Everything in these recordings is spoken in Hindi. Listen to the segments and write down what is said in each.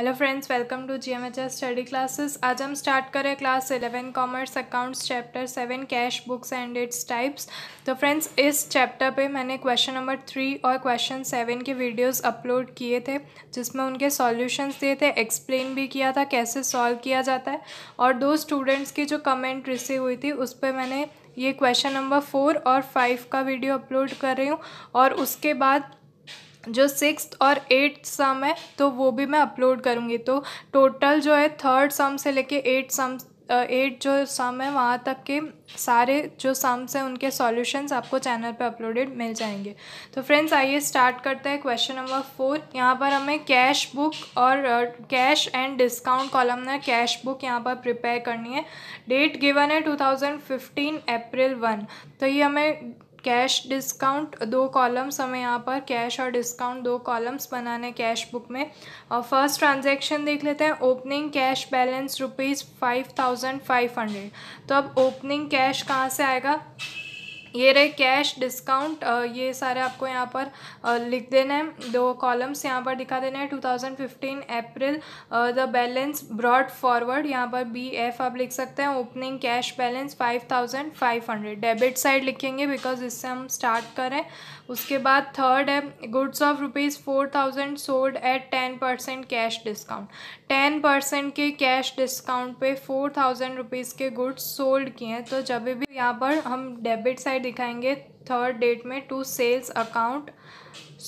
hello friends welcome to G M H S study classes आज हम स्टार्ट करें class eleven commerce accounts chapter seven cash books and its types तो फ्रेंड्स इस चैप्टर पे मैंने क्वेश्चन नंबर थ्री और क्वेश्चन सेवन के वीडियोस अपलोड किए थे जिसमें उनके सॉल्यूशंस दिए थे एक्सप्लेन भी किया था कैसे सॉल्व किया जाता है और दो स्टूडेंट्स की जो कमेंट रिसीव हुई थी उस पर मैंने ये क्वेश्चन नंबर फोर और फाइव का वीडियो अपलोड कर रही हूँ और उसके बाद जो सिक्स और एट्थ सम है तो वो भी मैं अपलोड करूँगी तो टोटल जो है थर्ड सम से लेके एट सम एट जो सम है वहाँ तक के सारे जो सम्स हैं उनके सॉल्यूशंस आपको चैनल पे अपलोडेड मिल जाएंगे तो फ्रेंड्स आइए स्टार्ट करते हैं क्वेश्चन नंबर फोर यहाँ पर हमें कैश बुक और कैश एंड डिस्काउंट कॉलम ने कैश बुक यहाँ पर प्रिपेयर करनी है डेट गिवन है 2015 अप्रैल वन तो ये हमें कैश डिस्काउंट दो कॉलम्स हमें यहाँ पर कैश और डिस्काउंट दो कॉलम्स बनाने कैश बुक में और फर्स्ट ट्रांजेक्शन देख लेते हैं opening cash balance rupees five thousand five hundred तो अब ओपनिंग कैश कहाँ से आएगा ये रहे कैश डिस्काउंट ये सारे आपको यहाँ पर लिख देना है दो कॉलम्स यहाँ पर दिखा देना है two thousand fifteen April the balance brought forward यहाँ पर बी एफ आप लिख सकते हैं opening cash balance five thousand five hundred debit side लिखेंगे बिकॉज इससे हम स्टार्ट करें उसके बाद थर्ड है goods of rupees four thousand sold at ten percent cash discount ten percent के कैश डिस्काउंट पे फोर थाउजेंड रुपीज़ के गुड्स सोल्ड किए हैं तो जब भी यहाँ पर हम डेबिट साइड दिखाएंगे थर्ड डेट में to sales account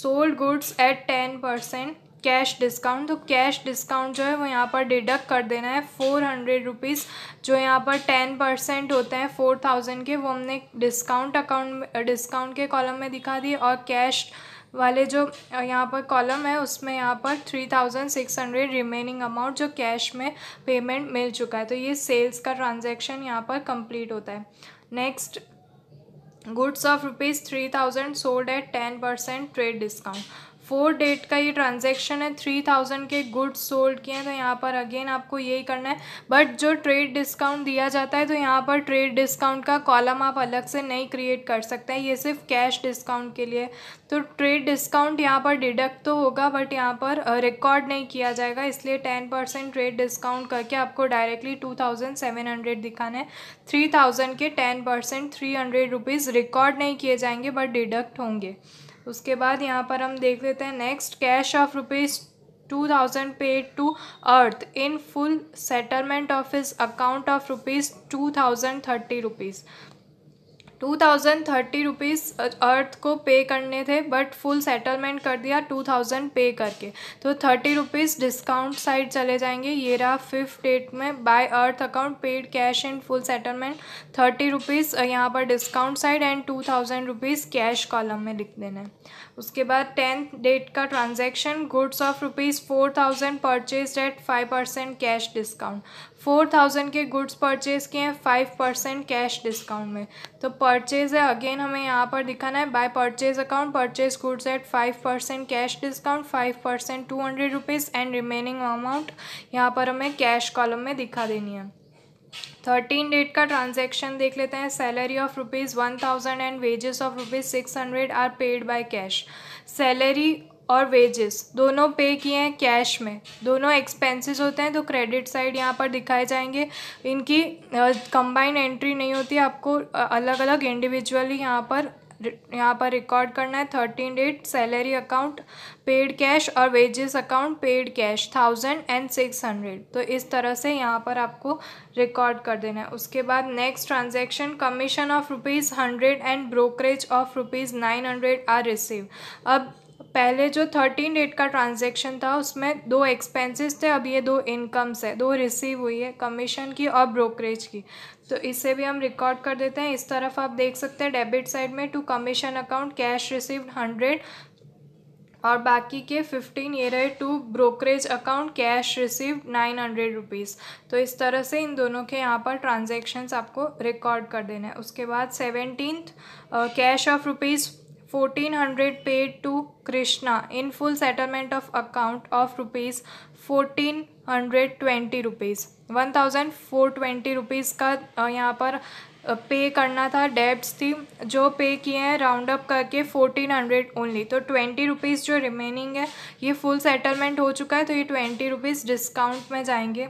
sold goods at ten percent cash discount तो कैश डिस्काउंट जो है वो यहाँ पर डिडक्ट कर देना है फोर हंड्रेड रुपीज़ जो यहाँ पर टेन परसेंट होते हैं फोर थाउजेंड के वो हमने डिस्काउंट अकाउंट डिस्काउंट के कॉलम में दिखा दिए और कैश वाले जो यहाँ पर कॉलम है उसमें यहाँ पर three thousand six hundred remaining amount जो कैश में पेमेंट मिल चुका है तो ये सेल्स का ट्रांजेक्शन यहाँ पर कंप्लीट होता है next goods of rupees three thousand sold at ten percent trade discount four date का ये ट्रांजेक्शन है थ्री थाउजेंड के गुड्स सोल्ड किए हैं तो यहाँ पर अगेन आपको यही करना है बट जो ट्रेड डिस्काउंट दिया जाता है तो यहाँ पर ट्रेड डिस्काउंट का कॉलम आप अलग से नहीं क्रिएट कर सकते हैं ये सिर्फ कैश डिस्काउंट के लिए तो ट्रेड डिस्काउंट यहाँ पर डिडक्ट तो होगा बट यहाँ पर रिकॉर्ड नहीं किया जाएगा इसलिए टेन परसेंट ट्रेड डिस्काउंट करके आपको directly two thousand seven hundred दिखाना है थ्री थाउजेंड के ten percent three hundred rupees record नहीं किए जाएंगे बट डिडक्ट होंगे उसके बाद यहाँ पर हम देख लेते हैं next cash of rupees two thousand paid to Arth in full settlement of his account of rupees two thousand thirty rupees two thousand thirty rupees Arth को पे करने थे बट फुल सेटलमेंट कर दिया टू थाउजेंड पे करके तो थर्टी रुपीज़ डिस्काउंट साइड चले जाएंगे ये रहा फिफ्थ डेट में by Arth account paid cash and full settlement thirty rupees यहाँ पर discount side and two thousand rupees cash column में लिख देना है उसके बाद टेंथ डेट का transaction goods of rupees four thousand purchase at five percent cash discount four thousand के गुड्स परचेज किए हैं फाइव परसेंट कैश डिस्काउंट में तो परचेज है अगेन हमें यहाँ पर दिखाना है by purchase account purchase goods at five percent cash discount five percent two hundred rupees and remaining amount यहाँ पर हमें कैश कॉलम में दिखा देनी है थर्टीन डेट का ट्रांजेक्शन देख लेते हैं salary of rupees one thousand and wages of rupees six hundred are paid by cash salary और वेजेस दोनों पे किए हैं कैश में दोनों एक्सपेंसेस होते हैं तो क्रेडिट साइड यहाँ पर दिखाए जाएंगे इनकी कंबाइंड एंट्री नहीं होती आपको अलग अलग इंडिविजुअली यहाँ पर यहाँ पर रिकॉर्ड करना है thirteen date salary account paid cash और wages account paid cash thousand and six hundred तो इस तरह से यहाँ पर आपको रिकॉर्ड कर देना है उसके बाद next transaction commission of rupees hundred and brokerage of rupees nine hundred are receive अब पहले जो थर्टीन डेट का ट्रांजेक्शन था उसमें दो एक्सपेंसेस थे अब ये दो इनकम्स है दो रिसीव हुई है कमीशन की और ब्रोकरेज की तो इसे भी हम रिकॉर्ड कर देते हैं इस तरफ आप देख सकते हैं डेबिट साइड में to commission account cash received hundred और बाकी के फिफ्टीन ये रहे to brokerage account cash receive nine hundred rupees तो इस तरह से इन दोनों के यहाँ पर ट्रांजेक्शन्स आपको रिकॉर्ड कर देना है उसके बाद seventeen cash of rupees fourteen hundred paid to Krishna in full settlement of account of rupees fourteen hundred twenty rupees one thousand four twenty rupees का यहाँ पर पे करना था डेब्ट्स थी जो पे किए हैं राउंड अप करके फोर्टीन हंड्रेड ओनली तो ट्वेंटी रुपीज़ जो रिमेनिंग है ये फुल सेटलमेंट हो चुका है तो ये ट्वेंटी रुपीज़ डिस्काउंट में जाएंगे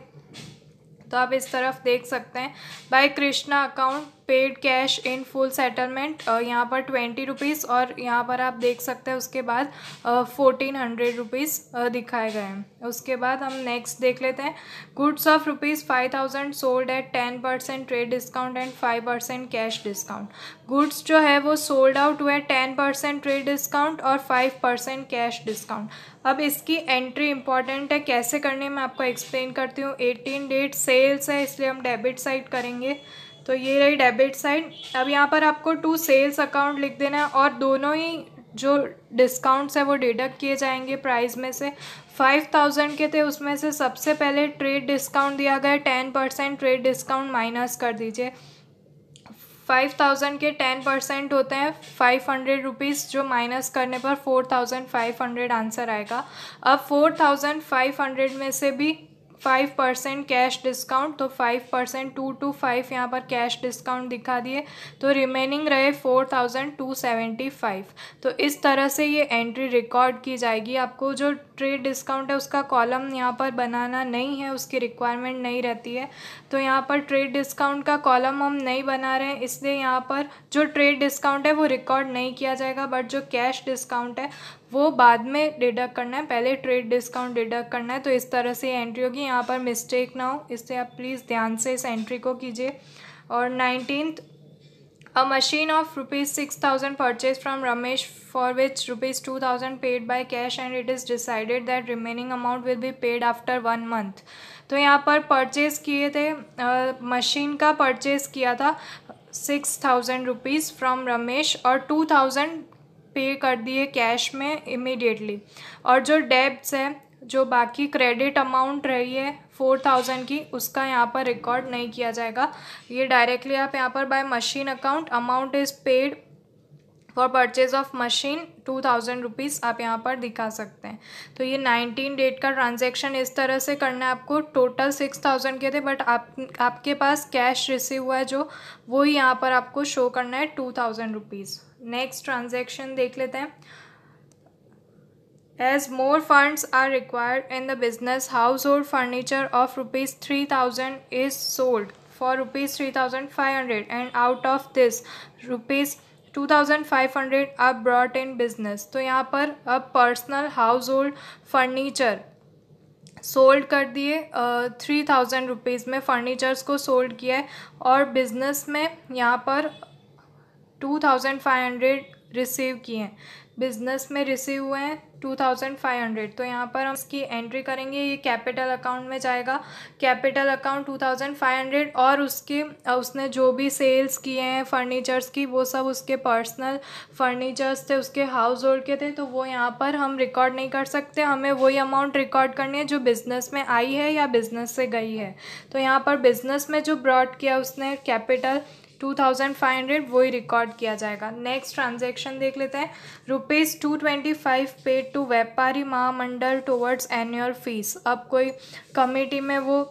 तो आप इस तरफ देख सकते हैं by Krishna account paid cash in full settlement यहाँ पर ट्वेंटी रुपीज़ और यहाँ पर आप देख सकते हैं उसके बाद फोर्टीन हंड्रेड रुपीज़ दिखाए गए हैं उसके बाद हम नेक्स्ट देख लेते हैं goods of rupees five thousand sold at ten percent trade discount and five percent cash discount goods जो है वो सोल्ड आउट हुए टेन परसेंट ट्रेड डिस्काउंट और फाइव परसेंट कैश डिस्काउंट अब इसकी एंट्री इंपॉर्टेंट है कैसे करने में आपको एक्सप्लेन करती हूँ एटीन डेट सेल्स है इसलिए हम डेबिट साइड करेंगे तो ये रही डेबिट साइड अब यहाँ पर आपको टू सेल्स अकाउंट लिख देना है और दोनों ही जो डिस्काउंट्स है वो डिडक्ट किए जाएंगे प्राइस में से फाइव थाउजेंड के थे उसमें से सबसे पहले ट्रेड डिस्काउंट दिया गया ten percent trade discount minus कर दीजिए फाइव थाउजेंड के टेन परसेंट होते हैं फाइव हंड्रेड रुपीज़ जो माइनस करने पर four thousand five hundred answer आएगा अब फोर थाउजेंड फाइव हंड्रेड में से भी फाइव परसेंट कैश डिस्काउंट तो five percent two two five यहाँ पर कैश डिस्काउंट दिखा दिए तो रिमेनिंग रहे four thousand two seventy five तो इस तरह से ये एंट्री रिकॉर्ड की जाएगी आपको जो ट्रेड डिस्काउंट है उसका कॉलम यहाँ पर बनाना नहीं है उसकी रिक्वायरमेंट नहीं रहती है तो यहाँ पर ट्रेड डिस्काउंट का कॉलम हम नहीं बना रहे हैं इसलिए यहाँ पर जो ट्रेड डिस्काउंट है वो रिकॉर्ड नहीं किया जाएगा बट जो कैश डिस्काउंट है वो बाद में डिडक्ट करना है पहले ट्रेड डिस्काउंट डिडक्ट करना है तो इस तरह से एंट्री होगी यहाँ पर मिस्टेक ना हो इससे आप प्लीज़ ध्यान से इस एंट्री को कीजिए और nineteen a machine of rupees six thousand purchase from Ramesh for which rupees two thousand paid by cash and it is decided that remaining amount will be paid after one month तो यहाँ पर परचेज किए थे मशीन uh, का परचेज किया था six thousand rupees from Ramesh और टू थाउजेंड पे कर दिए कैश में इमीडिएटली और जो डेब्ट्स है जो बाकी क्रेडिट अमाउंट रही है फोर थाउजेंड की उसका यहाँ पर रिकॉर्ड नहीं किया जाएगा ये डायरेक्टली आप यहाँ पर by machine account amount is paid for purchase of machine two thousand rupees आप यहाँ पर दिखा सकते हैं तो ये नाइनटीन डेट का ट्रांजेक्शन इस तरह से करना है आपको टोटल सिक्स थाउजेंड के थे बट आप आपके पास कैश रिसीव हुआ है जो वो ही यहाँ पर आपको शो करना है two thousand rupees next transaction देख लेते हैं as more funds are required in the business household furniture of rupees three thousand is sold for rupees three thousand five hundred and out of this rupees two thousand five hundred आप ब्रॉट इन बिजनेस तो यहाँ पर अब personal household furniture sold कर दिए थ्री थाउजेंड रुपीज़ में फर्नीचर्स को सोल्ड किया है और बिज़नेस में यहाँ पर two thousand five hundred receive किए हैं बिजनेस में रिसीव हुए हैं टू थाउजेंड फाइव हंड्रेड तो यहाँ पर हम इसकी एंट्री करेंगे ये कैपिटल अकाउंट में जाएगा capital account two thousand five hundred और उसके उसने जो भी सेल्स किए हैं फर्नीचर्स की वो सब उसके पर्सनल फर्नीचर्स थे उसके हाउस होल्ड के थे तो वो यहाँ पर हम रिकॉर्ड नहीं कर सकते हमें वही अमाउंट रिकॉर्ड करनी है जो बिज़नेस में आई है या बिज़नेस से गई है तो यहाँ पर बिज़नेस में जो ब्रॉड किया उसने capital two thousand five hundred वही रिकॉर्ड किया जाएगा नेक्स्ट ट्रांजेक्शन देख लेते हैं rupees two twenty five paid to Vyapari Mahamandal towards annual fees अब कोई कमेटी में वो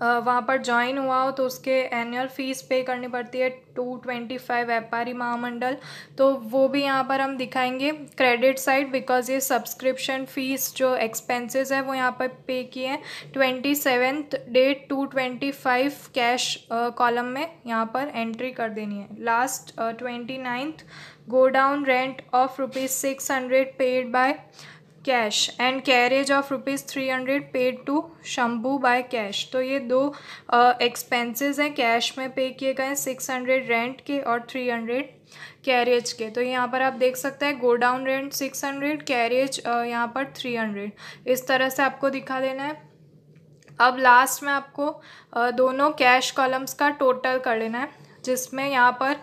वहाँ पर ज्वाइन हुआ हो तो उसके एनुअल फ़ीस पे करनी पड़ती है टू ट्वेंटी फाइव व्यापारी महामंडल तो वो भी यहाँ पर हम दिखाएंगे क्रेडिट साइड बिकॉज ये सब्सक्रिप्शन फ़ीस जो एक्सपेंसेस है वो यहाँ पर पे किए हैं twenty seventh date to twenty five cash column में यहाँ पर एंट्री कर देनी है last twenty ninth godown rent of rupees six hundred paid by cash and carriage of rupees three hundred paid to Shambhu by cash तो ये दो एक्सपेंसेस हैं कैश में पे किए गए सिक्स हंड्रेड रेंट के और थ्री हंड्रेड कैरेज के तो यहाँ पर आप देख सकते हैं godown rent six hundred carriage यहाँ पर थ्री हंड्रेड इस तरह से आपको दिखा देना है अब लास्ट में आपको दोनों कैश कॉलम्स का टोटल कर लेना है जिसमें यहाँ पर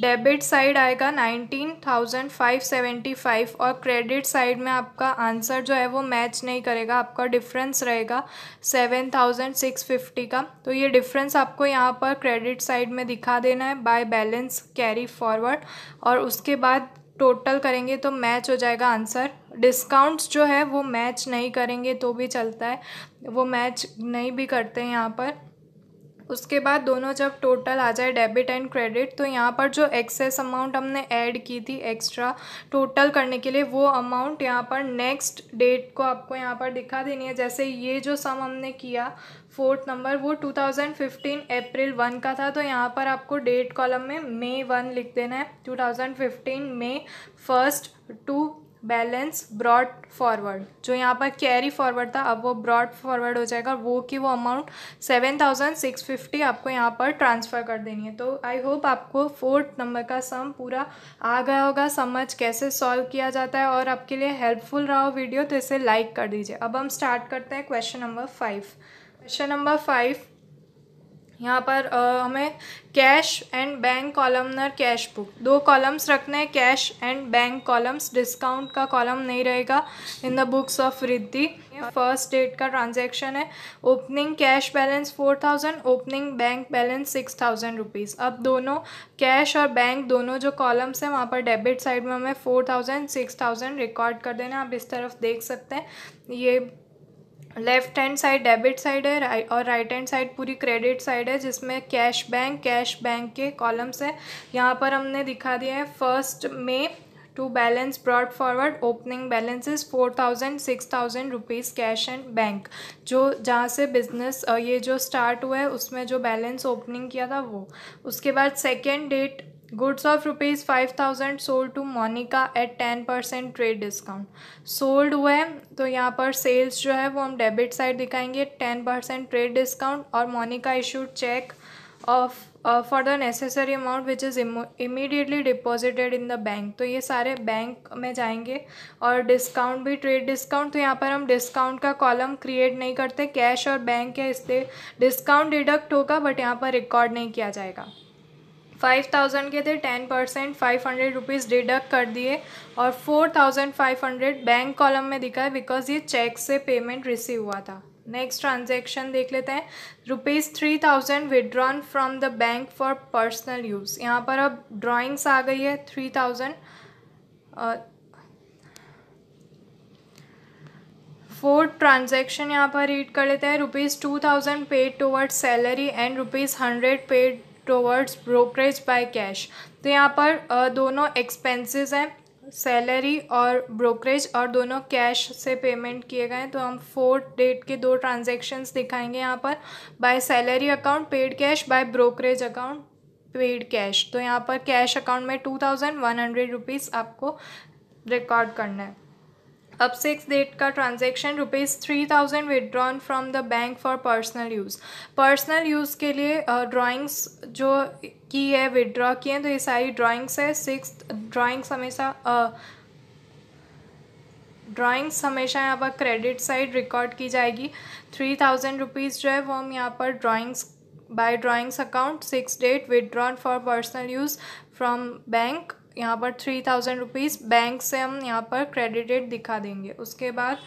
डेबिट साइड आएगा nineteen thousand five seventy five और क्रेडिट साइड में आपका आंसर जो है वो मैच नहीं करेगा आपका डिफरेंस रहेगा सेवन थाउजेंड सिक्स फिफ्टी का तो ये डिफरेंस आपको यहाँ पर क्रेडिट साइड में दिखा देना है बाय बैलेंस कैरी फॉरवर्ड और उसके बाद टोटल करेंगे तो मैच हो जाएगा आंसर डिस्काउंट्स जो है वो मैच नहीं करेंगे तो भी चलता है वो मैच नहीं भी करते हैं यहाँ पर उसके बाद दोनों जब टोटल आ जाए डेबिट एंड क्रेडिट तो यहाँ पर जो एक्सेस अमाउंट हमने ऐड की थी एक्स्ट्रा टोटल करने के लिए वो अमाउंट यहाँ पर नेक्स्ट डेट को आपको यहाँ पर दिखा देनी है जैसे ये जो सम हमने किया फोर्थ नंबर वो 2015 अप्रैल वन का था तो यहाँ पर आपको डेट कॉलम में मई वन लिख देना है 2015 May first to balance brought forward जो यहाँ पर कैरी फॉरवर्ड था अब वो ब्रॉड फॉरवर्ड हो जाएगा वो कि वो amount seven thousand six fifty आपको यहाँ पर ट्रांसफ़र कर देनी है तो आई होप आपको फोर्थ नंबर का सम पूरा आ गया होगा समझ कैसे सॉल्व किया जाता है और आपके लिए हेल्पफुल रहा हो वीडियो तो इसे लाइक कर दीजिए अब हम स्टार्ट करते हैं question number five question number five यहाँ पर आ, हमें cash and bank columnar cash book दो कॉलम्स रखने हैं cash and bank columns discount का कॉलम नहीं रहेगा in the books of Riddhi first date का ट्रांजैक्शन है opening cash balance four thousand opening bank balance six thousand rupees अब दोनों कैश और बैंक दोनों जो कॉलम्स हैं वहाँ पर डेबिट साइड में हमें four thousand six thousand record कर देना आप इस तरफ देख सकते हैं ये left hand side debit side है और राइट हैंड साइड पूरी क्रेडिट साइड है जिसमें कैश बैंक कैश बैंक के कॉलम्स है यहाँ पर हमने दिखा दिया है फर्स्ट में to balance brought forward opening balances four thousand six thousand rupees cash and bank जो जहाँ से बिजनेस ये जो स्टार्ट हुआ है उसमें जो बैलेंस ओपनिंग किया था वो उसके बाद second date goods of rupees five thousand sold to Monika at ten percent trade discount sold हुए तो यहाँ पर सेल्स जो है वो हम डेबिट साइड दिखाएंगे टेन परसेंट ट्रेड डिस्काउंट और Monika issued cheque of for the necessary amount which is immediately deposited in the bank तो ये सारे बैंक में जाएंगे और डिस्काउंट भी ट्रेड डिस्काउंट तो यहाँ पर हम डिस्काउंट का कॉलम क्रिएट नहीं करते कैश और बैंक है इससे डिस्काउंट डिडक्ट होगा बट यहाँ पर रिकॉर्ड नहीं किया जाएगा फाइव थाउजेंड के थे ten percent five hundred rupees deduct कर दिए और four thousand five hundred bank column में दिखा है बिकॉज ये चेक से पेमेंट रिसीव हुआ था नेक्स्ट ट्रांजेक्शन देख लेते हैं rupees three thousand withdrawn from the bank for personal use यहाँ पर अब ड्राॅइंग्स आ गई है थ्री थाउजेंड फोर्थ ट्रांजेक्शन यहाँ पर रीड कर लेते हैं rupees two thousand paid toward salary and rupees hundred paid towards brokerage by cash तो यहाँ पर दोनों एक्सपेंसेस हैं सैलरी और ब्रोकरेज और दोनों कैश से पेमेंट किए गए हैं तो हम फोर्थ डेट के दो ट्रांजेक्शन्स दिखाएंगे यहाँ पर by salary account paid cash by brokerage account paid cash तो यहाँ पर कैश अकाउंट में two thousand one hundred rupees आपको रिकॉर्ड करना है अब सिक्स डेट का transaction rupees three thousand withdrawn from the bank for personal use personal use के लिए ड्राइंग्स uh, जो की है विदड्रॉ किए हैं तो ये सारी ड्राइंग्स है सिक्स ड्राइंग्स हमेशा ड्राइंग्स uh, हमेशा यहाँ पर क्रेडिट साइड रिकॉर्ड की जाएगी थ्री थाउजेंड रुपीज़ जो है वो हम यहाँ पर drawings by drawings account six date withdrawn for personal use from bank यहाँ पर थ्री थाउजेंड रुपीज़ बैंक से हम यहाँ पर क्रेडिटेड दिखा देंगे उसके बाद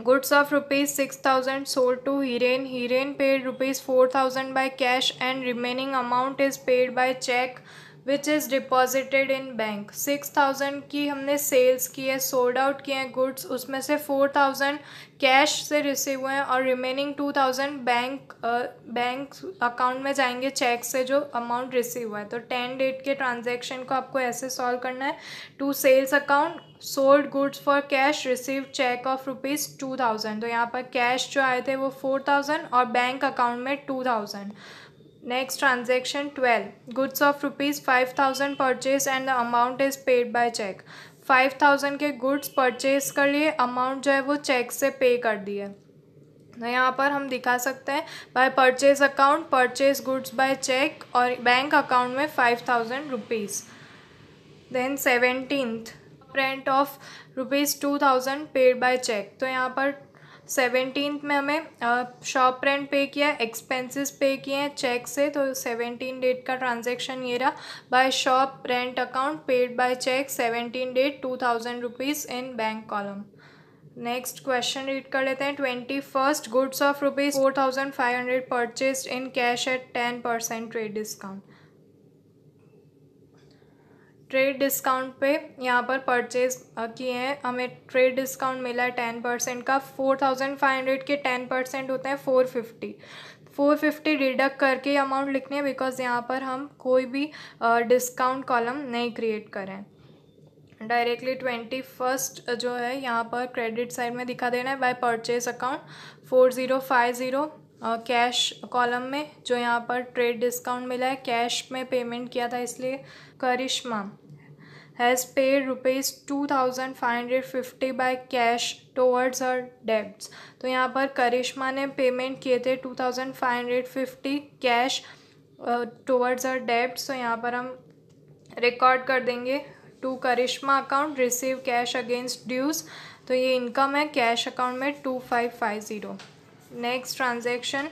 goods of rupees six thousand sold to Hiren Hiren paid rupees four thousand by cash and remaining amount is paid by cheque which is deposited in bank six thousand की हमने सेल्स की है सोल्ड आउट किए हैं गुड्स उसमें से फोर थाउजेंड कैश से रिसीव हुए हैं और remaining two thousand bank bank account में जाएंगे चेक से जो अमाउंट रिसीव हुआ है तो टेन डेट के ट्रांजेक्शन को आपको ऐसे सॉल्व करना है to sales account sold goods for cash receive cheque of rupees two thousand तो यहाँ पर कैश जो आए थे वो फोर थाउजेंड और बैंक अकाउंट में two thousand next transaction twelve goods of rupees five thousand purchase and the amount is paid by cheque five thousand के गुड्स परचेज कर लिए अमाउंट जो है वो चेक से पे कर दिए तो यहाँ पर हम दिखा सकते हैं by purchase account purchase goods by cheque और बैंक अकाउंट में five thousand rupees then seventeen rent of rupees two thousand paid by cheque तो यहाँ पर सेवेंटीन में हमें शॉप रेंट पे किया एक्सपेंसेस पे किए हैं चेक से तो सेवेंटीन डेट का ट्रांजेक्शन ये रहा by shop rent account paid by cheque seventeen date two thousand rupees in bank column next question read कर लेते हैं twenty first goods of rupees four thousand five hundred purchase in cash at ten percent trade discount trade discount पे यहाँ पर परचेज किए हैं हमें ट्रेड डिस्काउंट मिला है टेन परसेंट का फोर थाउजेंड फाइव हंड्रेड के टेन परसेंट होते हैं four fifty four fifty deduct करके अमाउंट लिखने हैं बिकॉज यहाँ पर हम कोई भी डिस्काउंट कॉलम नहीं क्रिएट करें डायरेक्टली ट्वेंटी फर्स्ट जो है यहाँ पर क्रेडिट साइड में दिखा देना है by purchase account four zero five zero cash column में जो यहाँ पर ट्रेड डिस्काउंट मिला है कैश में पेमेंट किया था इसलिए Karishma has paid rupees two thousand five hundred fifty by cash towards her debts तो यहाँ पर करिश्मा ने पेमेंट किए थे two thousand five hundred fifty cash towards her debts तो यहाँ पर हम रिकॉर्ड कर देंगे to Karishma account receive cash against dues तो ये इनकम है कैश अकाउंट में two five five zero next transaction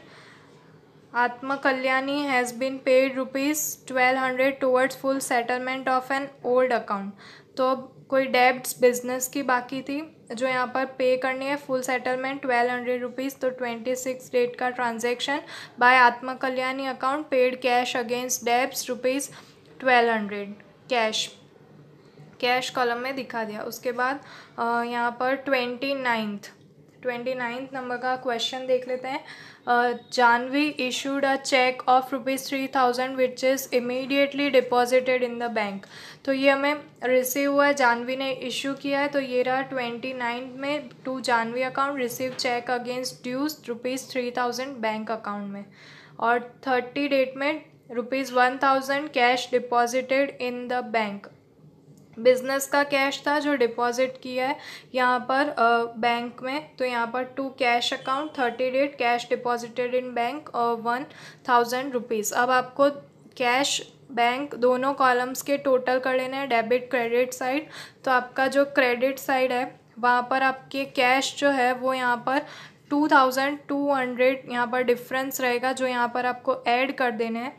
Atmakalyani has been paid rupees twelve hundred towards full settlement of an old account तो अब कोई डेब्ट्स बिजनेस की बाकी थी जो यहाँ पर पे करनी है full settlement twelve hundred rupees तो ट्वेंटी सिक्स डेट का transaction by Atmakalyani account paid cash against debts rupees twelve hundred cash cash column में दिखा दिया उसके बाद यहाँ पर twenty ninth twenty ninth number का क्वेश्चन देख लेते हैं Janvi issued a cheque of rupees three thousand which is immediately deposited in the bank तो ये हमें रिसीव हुआ है जानवी ने इशू किया है तो ये रहा ट्वेंटी नाइन्थ में to Janvi account receive cheque against dues rupees three thousand bank account में और थर्टी डेट में rupees one thousand cash deposited in the bank business का कैश था जो डिपॉज़िट किया है यहाँ पर बैंक में तो यहाँ पर to cash account thirty date cash deposited in bank और वन थाउजेंड रुपीज़ अब आपको कैश बैंक दोनों कॉलम्स के टोटल कर लेने हैं डेबिट क्रेडिट साइड तो आपका जो क्रेडिट साइड है वहाँ पर आपके कैश जो है वो यहाँ पर टू थाउजेंड टू हंड्रेड यहाँ पर डिफरेंस रहेगा जो यहाँ पर आपको ऐड कर देना है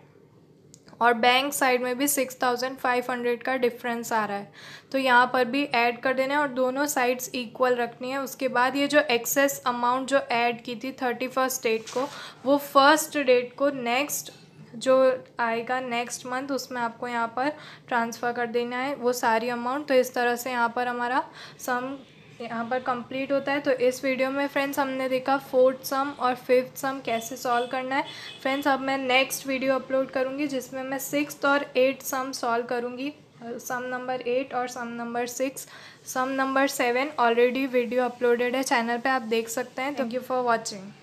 और बैंक साइड में भी सिक्स थाउजेंड फाइव हंड्रेड का डिफरेंस आ रहा है तो यहाँ पर भी ऐड कर देना है और दोनों साइड्स इक्वल रखनी है उसके बाद ये जो एक्सेस अमाउंट जो ऐड की थी थर्टी फर्स्ट डेट को वो फर्स्ट डेट को नेक्स्ट जो आएगा नेक्स्ट मंथ उसमें आपको यहाँ पर ट्रांसफ़र कर देना है वो सारी अमाउंट तो इस तरह से यहाँ पर हमारा सम यहाँ पर कंप्लीट होता है तो इस वीडियो में फ्रेंड्स हमने देखा फोर्थ सम और फिफ्थ सम कैसे सॉल्व करना है फ्रेंड्स अब मैं नेक्स्ट वीडियो अपलोड करूँगी जिसमें मैं सिक्स और एट सम सॉल्व करूँगी सम नंबर एट और sum number six sum number seven already video uploaded है चैनल पे आप देख सकते हैं थैंक यू फॉर वॉचिंग